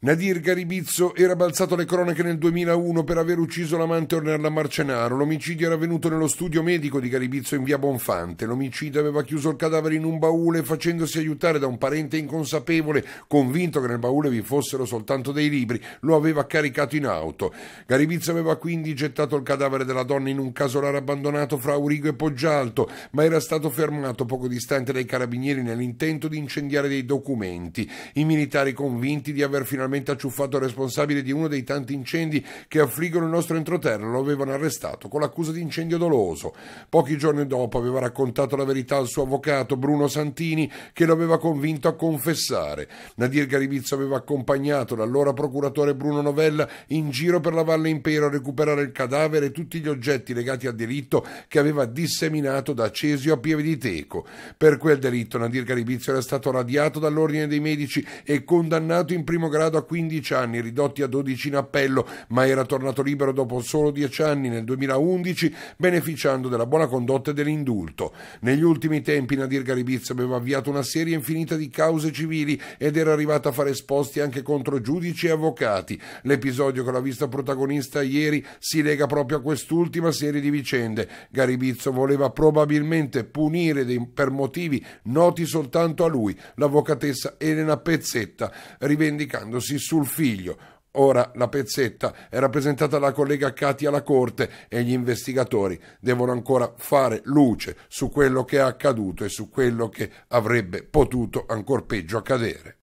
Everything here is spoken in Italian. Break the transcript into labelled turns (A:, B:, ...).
A: Nadir Garibizzo era balzato alle cronache nel 2001 per aver ucciso l'amante Ornella Marcenaro. L'omicidio era avvenuto nello studio medico di Garibizzo in via Bonfante. L'omicidio aveva chiuso il cadavere in un baule facendosi aiutare da un parente inconsapevole, convinto che nel baule vi fossero soltanto dei libri. Lo aveva caricato in auto. Garibizzo aveva quindi gettato il cadavere della donna in un casolare abbandonato fra Aurigo e Poggialto, ma era stato fermato poco distante dai carabinieri nell'intento di incendiare dei documenti. I militari convinti di aver finalmente finalmente acciuffato il responsabile di uno dei tanti incendi che affliggono il nostro entroterra. Lo avevano arrestato con l'accusa di incendio doloso. Pochi giorni dopo aveva raccontato la verità al suo avvocato Bruno Santini che lo aveva convinto a confessare. Nadir Garibizzo aveva accompagnato l'allora procuratore Bruno Novella in giro per la Valle Impero a recuperare il cadavere e tutti gli oggetti legati al delitto che aveva disseminato da Cesio a Pieve di Teco. Per quel delitto Nadir Garibizio era stato radiato dall'Ordine dei Medici e condannato in primo grado a 15 anni, ridotti a 12 in appello, ma era tornato libero dopo solo 10 anni nel 2011, beneficiando della buona condotta e dell'indulto. Negli ultimi tempi Nadir Garibizia aveva avviato una serie infinita di cause civili ed era arrivata a fare esposti anche contro giudici e avvocati. L'episodio che l'ha vista protagonista ieri si lega proprio a quest'ultima serie di vicende. Garibizzo voleva probabilmente punire per motivi noti soltanto a lui l'avvocatessa Elena Pezzetta, rivendicandosi ritorcersi sul figlio. Ora la pezzetta è rappresentata dalla collega Cati alla Corte e gli investigatori devono ancora fare luce su quello che è accaduto e su quello che avrebbe potuto ancor peggio accadere.